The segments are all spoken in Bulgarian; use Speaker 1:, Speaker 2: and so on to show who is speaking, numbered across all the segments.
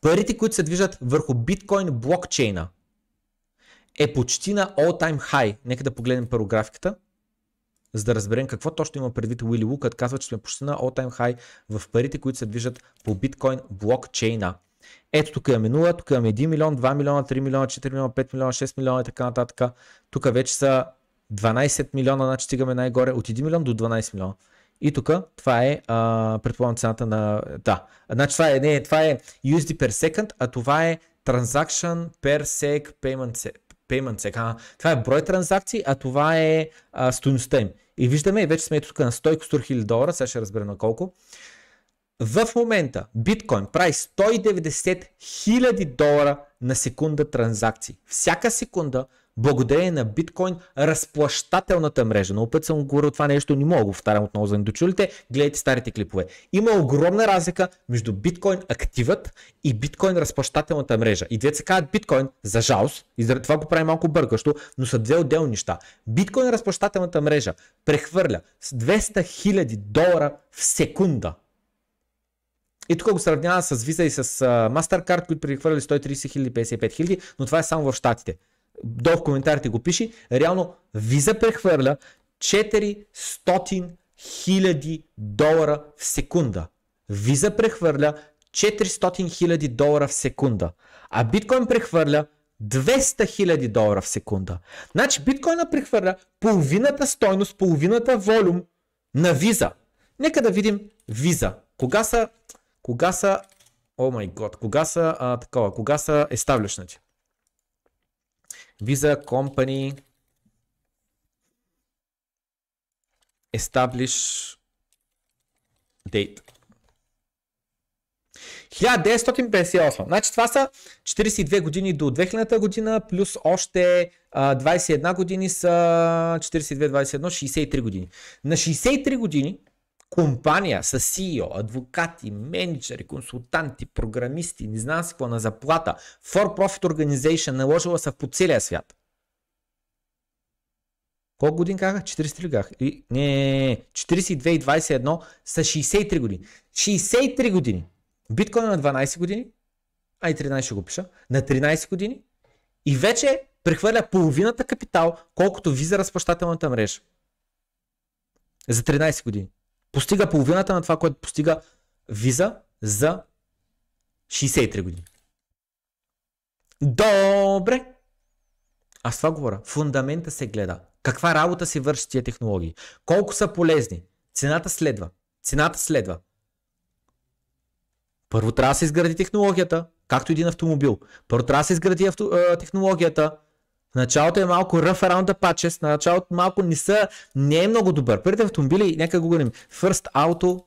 Speaker 1: парите, които се движат върху биткоин блокчейна е почти на all-time high. Нека да погледнем първо графиката, за да разберем какво точно има предвид Уили Лук, като казва, че сме почти на all-time high в парите, които се движат по биткоин блокчейна. Ето тук имаме 0, тук имаме 1 милион, 2 милиона, 3 милиона, 4 милиона, 5 милиона, 6 милиона и така нататък. Тук вече са 12 милиона, значи стигаме най-горе от 1 милион до 12 милиона. И тук това е, предполагам, цената на... Да, значи това е, не, това е USD per second, а това е Transaction per sec payment, set. payment сега. това е брой транзакции, а това е стоиността стоеността им. И виждаме, вече сме тук на 100 000 долара, сега ще разберем на колко. В момента биткоин прави 190 000 долара на секунда транзакции. Всяка секунда благодарение на биткоин разплащателната мрежа. Но път съм говорил това нещо, не мога го повтарям отново за недочулите. Гледайте старите клипове. Има огромна разлика между биткоин активът и биткоин разплащателната мрежа. И двете се казват биткоин за жалост и заради това го прави малко бъркащо, но са две отделни неща. Биткоин разплащателната мрежа прехвърля с 200 000 долара в секунда и тук го сравнява с Visa и с MasterCard, които прехвърли 130 000 55 000, но това е само в Штатите долу в коментарите го пиши, реално Виза прехвърля 400 000 долара в секунда. Виза прехвърля 400 000 долара в секунда, а биткоин прехвърля 200 000 долара в секунда. Значи биткоина прехвърля половината стойност, половината волюм на виза. Нека да видим виза. Кога са, кога са, о май год, кога са а, такова, кога са естаблишнати? Visa company establish date. 1958. Значи това са 42 години до 2000 година, плюс още 21 години са 42-21, 63 години. На 63 години компания с CEO, адвокати, менеджери, консултанти, програмисти, не знам си какво на заплата, for-profit organization, наложила са по целия свят. Колко години казах? 43 казах. Не, не, не, 42 и 21 са 63 години. 63 години! Биткоин на 12 години, ай 13 ще го пиша, на 13 години и вече прехвърля половината капитал, колкото виза разплащателната мрежа. За 13 години постига половината на това, което постига виза за 63 години. Добре! Аз това говоря. Фундамента се гледа. Каква работа се върши тия технологии? Колко са полезни? Цената следва. Цената следва. Първо трябва да се изгради технологията, както един автомобил. Първо трябва да се изгради авто, е, технологията, началото е малко rough around the patches, на началото малко не, са, не е много добър. Първите автомобили, нека го гоним. First Auto,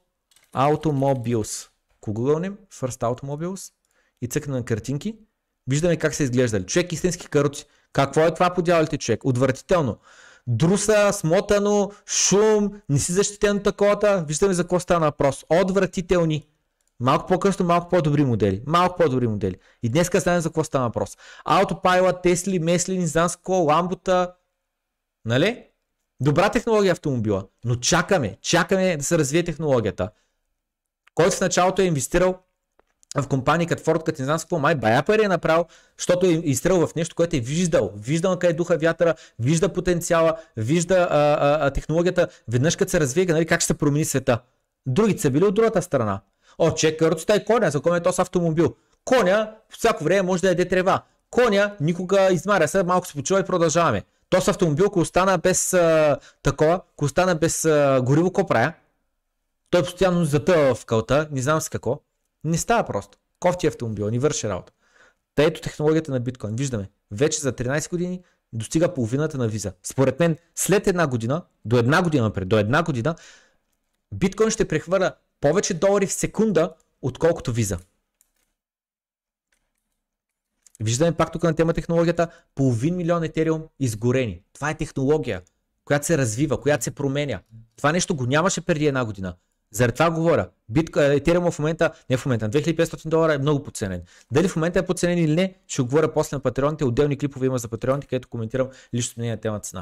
Speaker 1: Automobiles. Ако гугълнем First Automobiles и цъкнем на картинки, виждаме как са изглеждали. Човек истински каруци. Какво е това подявалите човек? Отвратително. Друса, смотано, шум, не си защитено таковата. Виждаме за какво стана въпрос. Отвратителни. Малко по-късно, малко по-добри модели. Малко по-добри модели. И днес знаем за какво става въпрос. Аутопайла, Тесли, Месли, Низанско, ламбота. Нали? Добра технология автомобила. Но чакаме, чакаме да се развие технологията. Който в началото е инвестирал в компании като Ford, като не знам с какво, май бая пари е направил, защото е изстрел в нещо, което е виждал. Виждал къде духа вятъра, вижда потенциала, вижда а, а, а, технологията. Веднъж като се развие, нали, как ще се промени света. Другите са били от другата страна че каруцата е коня, за коня е този автомобил. Коня всяко време може да яде трева. Коня никога измаря. Сега малко се почува и продължаваме. Този автомобил, ако остана без а, такова, ако остана без а, гориво, какво правя? Той постоянно затъва в кълта, не знам с какво. Не става просто. Кофти автомобил, ни върши работа. Та ето технологията на биткоин. Виждаме, вече за 13 години достига половината на виза. Според мен, след една година, до една година напред, до една година, биткоин ще прехвърля повече долари в секунда, отколкото виза. Виждаме пак тук на тема технологията, половин милион етериум изгорени. Това е технология, която се развива, която се променя. Това нещо го нямаше преди една година. Заради това говоря. Битка, е, етериум в момента, не в момента, на 2500 долара е много подценен. Дали в момента е подценен или не, ще говоря после на патреоните. Отделни клипове има за патреоните, където коментирам лично на тема цена.